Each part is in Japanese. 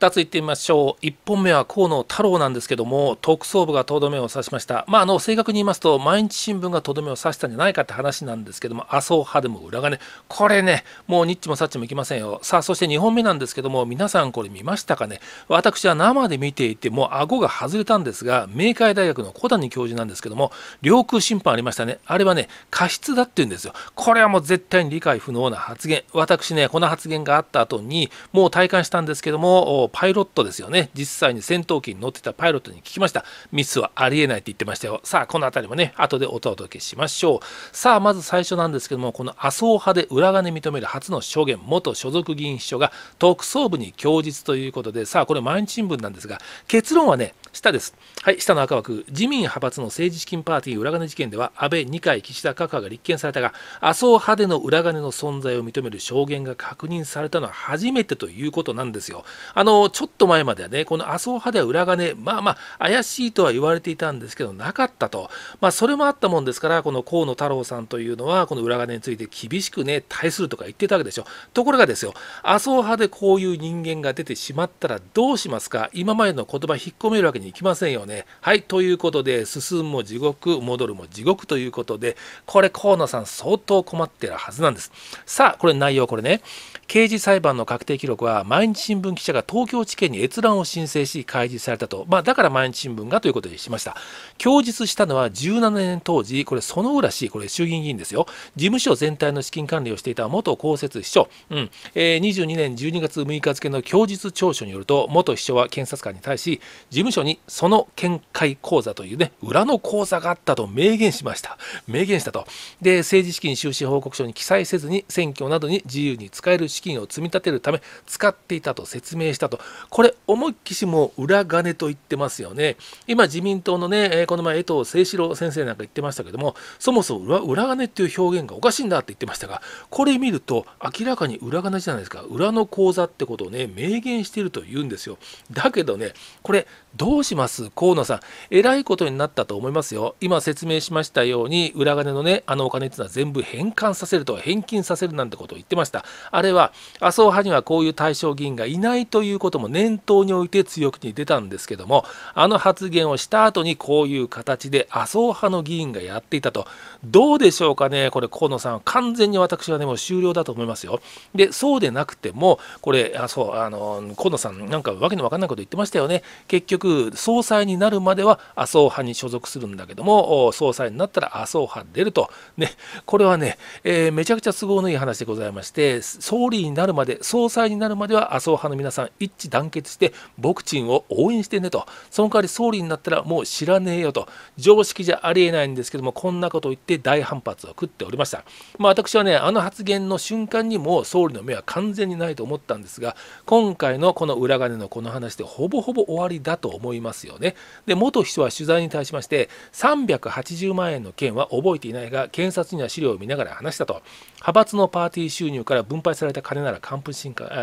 2ついってみましょう1本目は河野太郎なんですけども特捜部がとどめを刺しましたまああの正確に言いますと毎日新聞がとどめを刺したんじゃないかって話なんですけども麻生派でも裏金これねもうニッチもサッチもいきませんよさあそして2本目なんですけども皆さんこれ見ましたかね私は生で見ていてもう顎が外れたんですが明海大学の小谷教授なんですけども領空侵犯ありましたねあれはね過失だって言うんですよこれはもう絶対に理解不能な発言私ねこの発言があった後にもう体感したんですけどもパイロットですよね実際に戦闘機に乗ってたパイロットに聞きましたミスはありえないって言ってましたよさあこの辺りもね後でお届けしましょうさあまず最初なんですけどもこの麻生派で裏金認める初の証言元所属議員秘書が特捜部に供述ということでさあこれ毎日新聞なんですが結論はね下ですはい下の赤枠自民派閥の政治資金パーティー裏金事件では安倍二階岸田閣下が立件されたが麻生派での裏金の存在を認める証言が確認されたのは初めてということなんですよあのちょっと前まではね、この麻生派では裏金、まあまあ怪しいとは言われていたんですけど、なかったと、まあ、それもあったもんですから、この河野太郎さんというのは、この裏金について厳しくね、対するとか言ってたわけでしょ。ところがですよ、麻生派でこういう人間が出てしまったらどうしますか、今までの言葉引っ込めるわけにいきませんよね。はい、ということで、進むも地獄、戻るも地獄ということで、これ、河野さん、相当困ってるはずなんです。さあ、これ、内容、これね、刑事裁判の確定記録は、毎日新聞記者が東京京地検に閲覧を申請し開示されたと、まあ、だから毎日新聞がということにしました供述したのは17年当時これ園浦氏これ衆議院議員ですよ事務所全体の資金管理をしていた元公設秘書、うんえー、22年12月6日付の供述調書によると元秘書は検察官に対し事務所にその見解口座というね裏の口座があったと明言しました明言したとで政治資金収支報告書に記載せずに選挙などに自由に使える資金を積み立てるため使っていたと説明したとこれ、思いっきしも裏金と言ってますよね。今、自民党のね、えこの前、江藤誠志郎先生なんか言ってましたけども、そもそも裏金っていう表現がおかしいんだって言ってましたが、これ見ると、明らかに裏金じゃないですか、裏の口座ってことをね、明言していると言うんですよ。だけどね、これ、どうします河野さん、えらいことになったと思いますよ。今説明しましたように、裏金のね、あのお金っていうのは全部返還させるとか、返金させるなんてことを言ってました。あれは、麻生派にはこういう対象議員がいないということことも念頭において強気に出たんですけども、あの発言をした後にこういう形で麻生派の議員がやっていたと、どうでしょうかね、これ、河野さん、完全に私はね、もう終了だと思いますよ。で、そうでなくても、これ、あそうあの河野さん、なんかわけのわかんないこと言ってましたよね、結局、総裁になるまでは麻生派に所属するんだけども、総裁になったら麻生派出ると、ね、これはね、えー、めちゃくちゃ都合のいい話でございまして、総理になるまで、総裁になるまでは麻生派の皆さん、一致団結してボクチンを応援してねとその代わり総理になったらもう知らねえよと常識じゃありえないんですけどもこんなことを言って大反発を食っておりました、まあ、私はねあの発言の瞬間にも総理の目は完全にないと思ったんですが今回のこの裏金のこの話でほぼほぼ終わりだと思いますよねで元秘書は取材に対しまして380万円の件は覚えていないが検察には資料を見ながら話したと派閥のパーティー収入から分配された金なら還付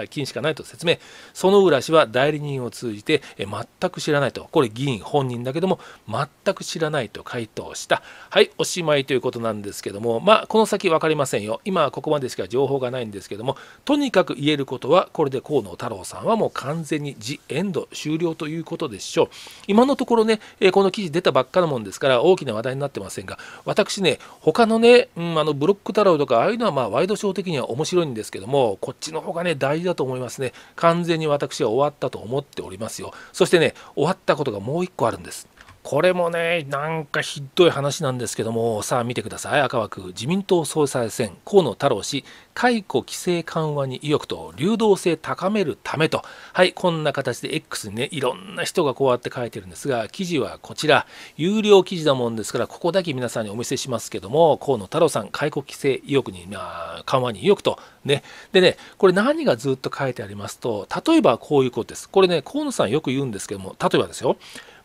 金しかないと説明薗浦氏は代理人を通じて全く知らないとこれ議員本人だけども全く知らないと回答したはいおしまいということなんですけどもまあこの先分かりませんよ今はここまでしか情報がないんですけどもとにかく言えることはこれで河野太郎さんはもう完全にジ・エンド終了ということでしょう今のところねこの記事出たばっかなもんですから大きな話題になってませんが私ね他のね、うん、あのブロック太郎とかああいうのまあワイドショー的には面白いんですけども、こっちの方がね、大事だと思いますね。完全に私は終わったと思っておりますよ。そしてね、終わったことがもう一個あるんです。これもね、なんかひどい話なんですけども、さあ見てください。赤枠、自民党総裁選、河野太郎氏、解雇規制緩和に意欲と、流動性高めるためと、はい、こんな形で X にね、いろんな人がこうやって書いてるんですが、記事はこちら、有料記事だもんですから、ここだけ皆さんにお見せしますけども、河野太郎さん、解雇規制意欲に、まあ、緩和に意欲と、ね。でね、これ何がずっと書いてありますと、例えばこういうことです。これね、河野さんよく言うんですけども、例えばですよ、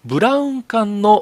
ブラウン管の、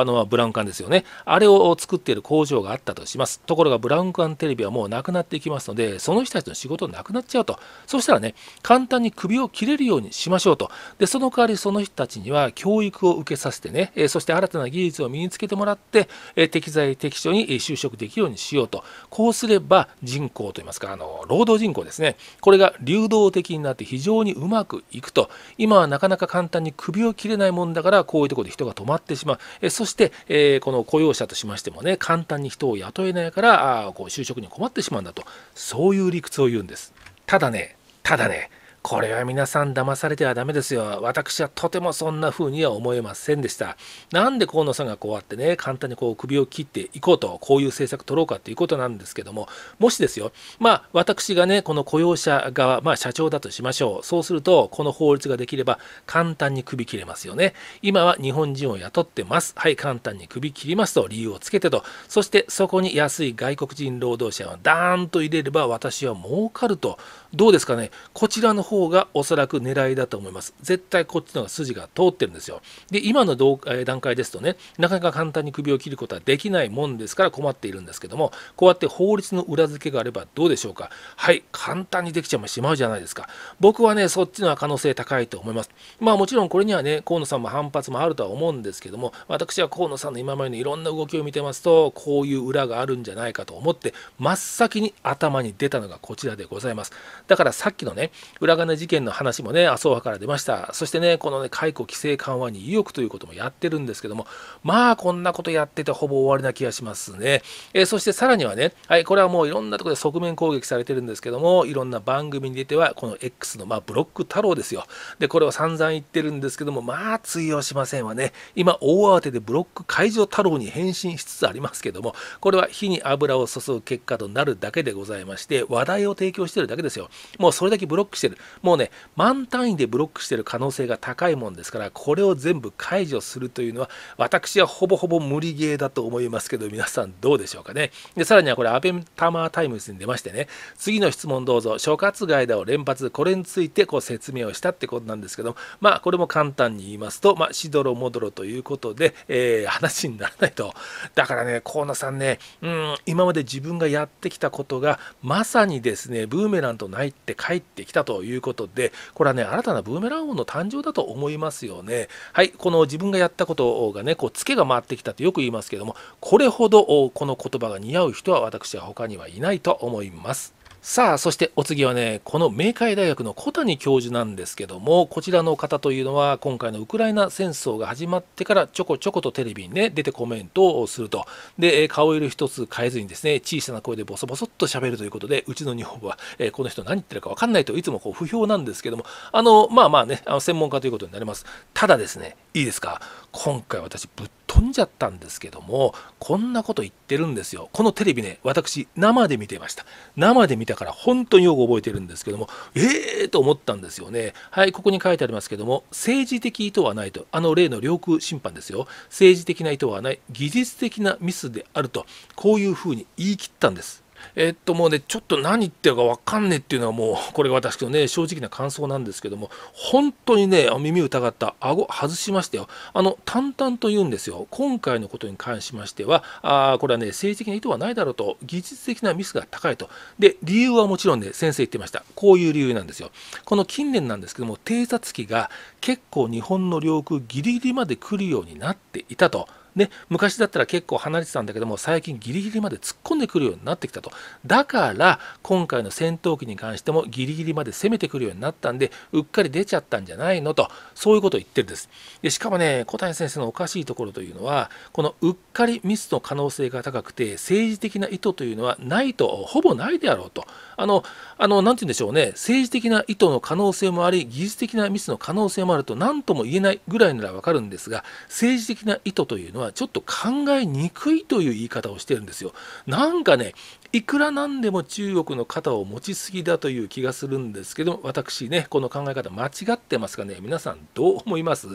あの、ブラウン管ですよね。あれを作っている工場があったとします。ところが、ブラウン管テレビはもうなくなっていきますので、その人たちの仕事なくなっちゃうと。そしたらね、簡単に首を切れるようにしましょうと。で、その代わりその人たちには教育を受けさせてね、えそして新たな技術を身につけてもらって、え適材適所に就職できるようにしようと。こうすれば、人口といいますか、あの、労働人口ですね。これが流動的になって非常にうまくいくと。今はなかなか簡単に首を切れないもんだから、こうこういうところで人が止まってしまう、えそして、えこの雇用者としましてもね簡単に人を雇えないからあこう就職に困ってしまうんだとそういう理屈を言うんですただねただねこれは皆さん騙されてはダメですよ。私はとてもそんな風には思えませんでした。なんで河野さんがこうやってね、簡単にこう首を切っていこうと、こういう政策取ろうかということなんですけども、もしですよ、まあ私がね、この雇用者側、まあ社長だとしましょう。そうすると、この法律ができれば簡単に首切れますよね。今は日本人を雇ってます。はい、簡単に首切りますと理由をつけてと。そしてそこに安い外国人労働者をダーンと入れれば私は儲かると。どうですかねこちらの方がおそらく狙いだと思います絶対こっちの方が筋が通ってるんですよで今の段階ですとねなかなか簡単に首を切ることはできないもんですから困っているんですけどもこうやって法律の裏付けがあればどうでしょうかはい簡単にできちゃいしまうじゃないですか僕はねそっちのは可能性高いと思いますまあもちろんこれにはね河野さんも反発もあるとは思うんですけども私は河野さんの今までのいろんな動きを見てますとこういう裏があるんじゃないかと思って真っ先に頭に出たのがこちらでございますだからさっきのね、裏金事件の話もね、麻生派から出ました。そしてね、このね、解雇規制緩和に意欲ということもやってるんですけども、まあ、こんなことやっててほぼ終わりな気がしますね。えー、そしてさらにはね、はい、これはもういろんなところで側面攻撃されてるんですけども、いろんな番組に出ては、この X の、まあ、ブロック太郎ですよ。で、これを散々言ってるんですけども、まあ、通用しませんわね。今、大慌てでブロック解除太郎に変身しつつありますけども、これは火に油を注ぐ結果となるだけでございまして、話題を提供してるだけですよ。もうそれだけブロックしてるもうね満単位でブロックしてる可能性が高いもんですからこれを全部解除するというのは私はほぼほぼ無理ゲーだと思いますけど皆さんどうでしょうかねでさらにはこれアベンタマータイムズに出ましてね次の質問どうぞ諸葛外だを連発これについてこう説明をしたってことなんですけどまあこれも簡単に言いますとまあしどろもどろということで、えー、話にならないとだからね河野さんねうん今まで自分がやってきたことがまさにですねブーメランと内入って帰ってきたということで、これはね、新たなブーメラン王の誕生だと思いますよね。はい、この自分がやったことがね、こう、ツケが回ってきたとよく言いますけども、これほどこの言葉が似合う人は私は他にはいないと思います。さあそしてお次はねこの明海大学の小谷教授なんですけどもこちらの方というのは今回のウクライナ戦争が始まってからちょこちょことテレビにね出てコメントをするとで顔色一つ変えずにですね小さな声でボソボソっと喋るということでうちの日本は、えこの人何言ってるか分かんないといつもこう不評なんですけどもあのまあまあねあの専門家ということになりますただですねいいですか今回私ぶっ飛んじゃったんですけどもこんなこと言ってるんですよこのテレビね私生で見てました生で見たから本当によく覚えてるんですけどもええー、と思ったんですよねはいここに書いてありますけども政治的意図はないとあの例の領空侵犯ですよ政治的な意図はない技術的なミスであるとこういうふうに言い切ったんですえっともうねちょっと何言ってるか分かんねえっていうのはもうこれが私のね 正直な感想なんですけども本当にね耳疑った顎外しましたよあの淡々と言うんですよ今回のことに関しましてはあこれはね政治的な意図はないだろうと技術的なミスが高いとで理由はもちろんね先生言ってましたこういう理由なんですよこの近年なんですけども偵察機が結構日本の領空ギリギリまで来るようになっていたとね、昔だったら結構離れてたんだけども最近ギリギリまで突っ込んでくるようになってきたとだから今回の戦闘機に関してもギリギリまで攻めてくるようになったんでうっかり出ちゃったんじゃないのとそういうことを言ってるんですでしかもね小谷先生のおかしいところというのはこのうっかりミスの可能性が高くて政治的な意図というのはないとほぼないであろうとあの何て言うんでしょうね政治的な意図の可能性もあり技術的なミスの可能性もあると何とも言えないぐらいならわかるんですが政治的な意図というのははちょっと考えにくいという言い方をしてるんですよ。なんかねいくらなんでも中国の肩を持ちすぎだという気がするんですけど、私ね、この考え方間違ってますかね皆さんどう思います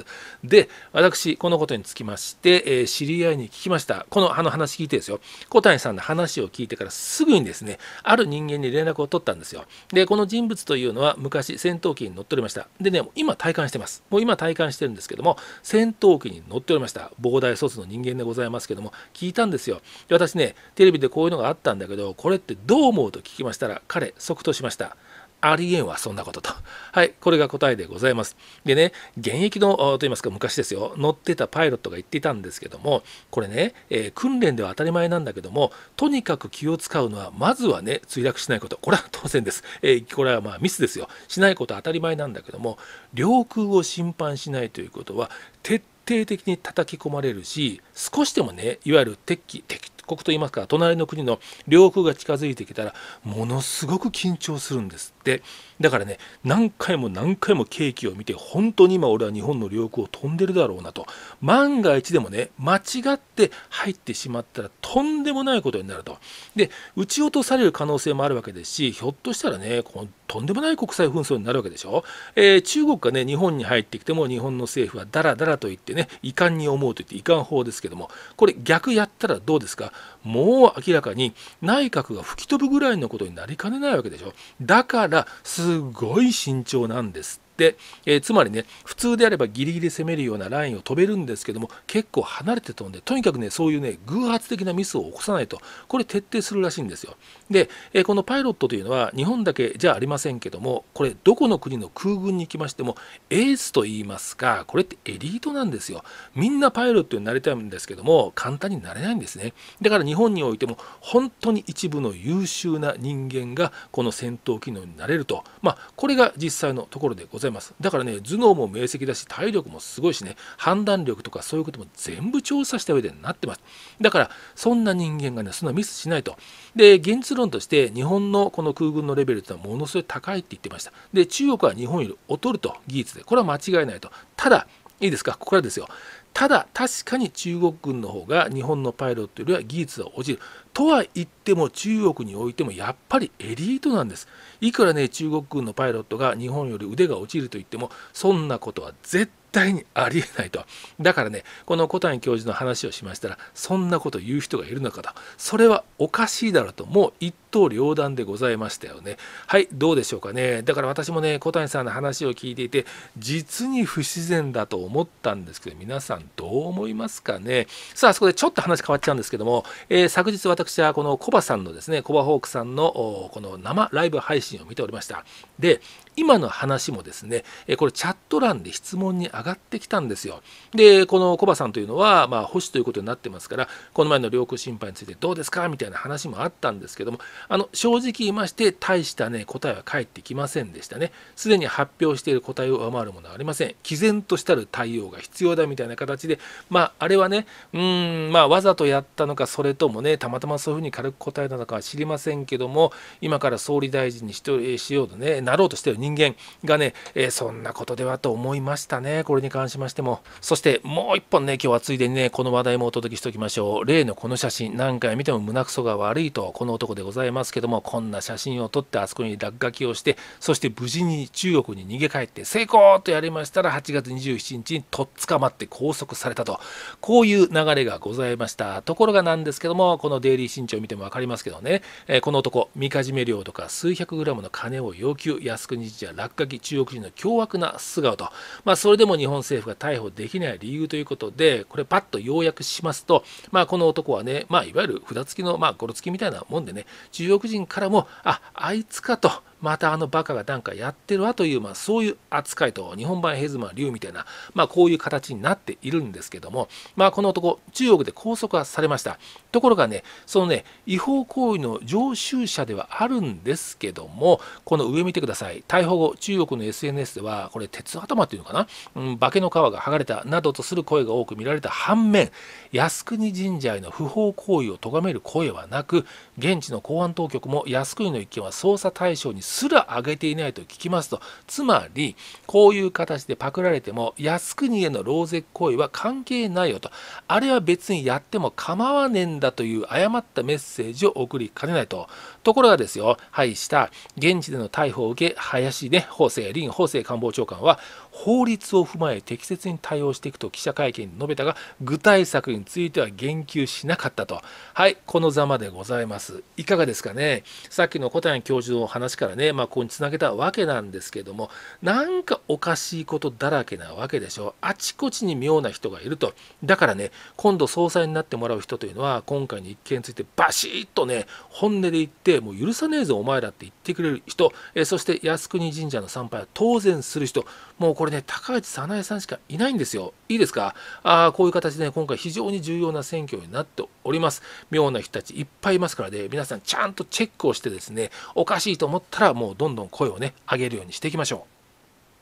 で、私、このことにつきまして、えー、知り合いに聞きました。このあの話聞いてですよ。小谷さんの話を聞いてからすぐにですね、ある人間に連絡を取ったんですよ。で、この人物というのは昔戦闘機に乗っておりました。でね、今体感してます。もう今体感してるんですけども、戦闘機に乗っておりました。膨大卒の人間でございますけども、聞いたんですよ。で私ね、テレビでこういうのがあったんだけど、ど、これってどう思うと聞きましたら、彼、即答しました。ありえんわ、そんなことと。はい、これが答えでございます。でね、現役の、と言いますか、昔ですよ、乗ってたパイロットが言っていたんですけども、これね、えー、訓練では当たり前なんだけども、とにかく気を使うのは、まずはね、墜落しないこと。これは当然です。えー、これはまあミスですよ。しないことは当たり前なんだけども、領空を侵犯しないということは、徹底的に叩き込まれるし、少しでもね、いわゆる敵敵国といいますか隣の国の領空が近づいてきたらものすごく緊張するんですってだからね何回も何回も景気を見て本当に今俺は日本の領空を飛んでるだろうなと万が一でもね間違って入ってしまったらとんでもないことになるとで撃ち落とされる可能性もあるわけですしひょっとしたらねこのとんでもない国際紛争になるわけでしょ、えー、中国がね日本に入ってきても日本の政府はだらだらと言ってね遺憾に思うと言って遺憾法ですけどもこれ逆やったらどうですかもう明らかに内閣が吹き飛ぶぐらいのことになりかねないわけでしょだからすごい慎重なんですで、えー、つまりね普通であればギリギリ攻めるようなラインを飛べるんですけども結構離れて飛んでとにかくねそういうね偶発的なミスを起こさないとこれ徹底するらしいんですよで、えー、このパイロットというのは日本だけじゃありませんけどもこれどこの国の空軍に行きましてもエースと言いますかこれってエリートなんですよみんなパイロットになりたいんですけども簡単になれないんですねだから日本においても本当に一部の優秀な人間がこの戦闘機能になれるとまあこれが実際のところでございますざいますだからね頭脳も明晰だし体力もすごいしね判断力とかそういうことも全部調査した上でなってますだからそんな人間がねそんなミスしないとで現実論として日本のこの空軍のレベルというのはものすごい高いって言ってましたで中国は日本より劣ると技術でこれは間違いないとただいいですかここからですよただ確かに中国軍の方が日本のパイロットよりは技術は落ちるとは言っても中国においてもやっぱりエリートなんですいくらね中国軍のパイロットが日本より腕が落ちると言ってもそんなことは絶対にありえないとだからねこの小谷教授の話をしましたらそんなこと言う人がいるのかとそれはおかしいだろうともう言って刀両断でございましたよねはいどうでしょうかねだから私もね小谷さんの話を聞いていて実に不自然だと思ったんですけど皆さんどう思いますかねさあそこでちょっと話変わっちゃうんですけども、えー、昨日私はこのコバさんのですねコバホークさんのこの生ライブ配信を見ておりましたで今の話もですね、これチャット欄で質問に上がってきたんですよ。で、このコバさんというのは、まあ、保守ということになってますから、この前の良空審判についてどうですかみたいな話もあったんですけども、あの正直言いまして大したね答えは返ってきませんでしたねすでに発表している答えを上回るものはありません毅然としたる対応が必要だみたいな形でまああれはねうんまあわざとやったのかそれともねたまたまそういうふうに軽く答えたのかは知りませんけども今から総理大臣にしとしようとねなろうとしてる人間がね、えー、そんなことではと思いましたねこれに関しましてもそしてもう一本ね今日はついでにねこの話題もお届けしておきましょう例のこの写真何回見ても胸くそが悪いとこの男でございますますけどもこんな写真を撮ってあそこに落書きをしてそして無事に中国に逃げ帰って成功とやりましたら8月27日にとっ捕まって拘束されたとこういう流れがございましたところがなんですけどもこのデイリー新潮を見ても分かりますけどね、えこの男みかじめ料とか数百グラムの金を要求靖国神社落書き中国人の凶悪な素顔と、まあ、それでも日本政府が逮捕できない理由ということでこれパッと要約しますと、まあ、この男はね、まあ、いわゆる札付きの、まあ、ゴロ付きみたいなもんでね中中国人からもああいつかとまたあのバカがなんかやってるわという、まあ、そういう扱いと日本版ヘズマ竜みたいな、まあ、こういう形になっているんですけども、まあ、この男中国で拘束はされましたところがねそのね違法行為の常習者ではあるんですけどもこの上見てください逮捕後中国の SNS ではこれ鉄頭っていうのかな、うん、化けの皮が剥がれたなどとする声が多く見られた反面靖国神社への不法行為を咎める声はなく現地の公安当局も靖国の一件は捜査対象にすら上げていないと聞きますとつまりこういう形でパクられても靖国への狼藉行為は関係ないよとあれは別にやっても構わねえんだという誤ったメッセージを送りかねないとところがですよはいした現地での逮捕を受け林ね法政林法政官房長官は法律を踏まえ適切に対応していくと記者会見に述べたが具体策については言及しなかったとはいこのざまでございますいかがですかねさっきの小谷教授の話からね、まあ、ここにつなげたわけなんですけどもなんかおかしいことだらけなわけでしょあちこちに妙な人がいるとだからね今度総裁になってもらう人というのは今回の一件についてバシッとね本音で言ってもう許さねえぞお前らって言ってくれる人えそして靖国神社の参拝は当然する人もうこれこれね、高市早苗さんしかいないんですよ。いいですかあこういう形で、ね、今回非常に重要な選挙になっております。妙な人たちいっぱいいますからね、皆さんちゃんとチェックをしてですね、おかしいと思ったらもうどんどん声をね、上げるようにしていきましょ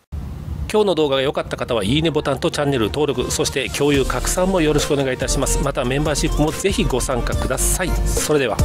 う。今日の動画が良かった方はいいねボタンとチャンネル登録そして共有拡散もよろしくお願いいたしますまたメンバーシップもぜひご参加くださいそれでは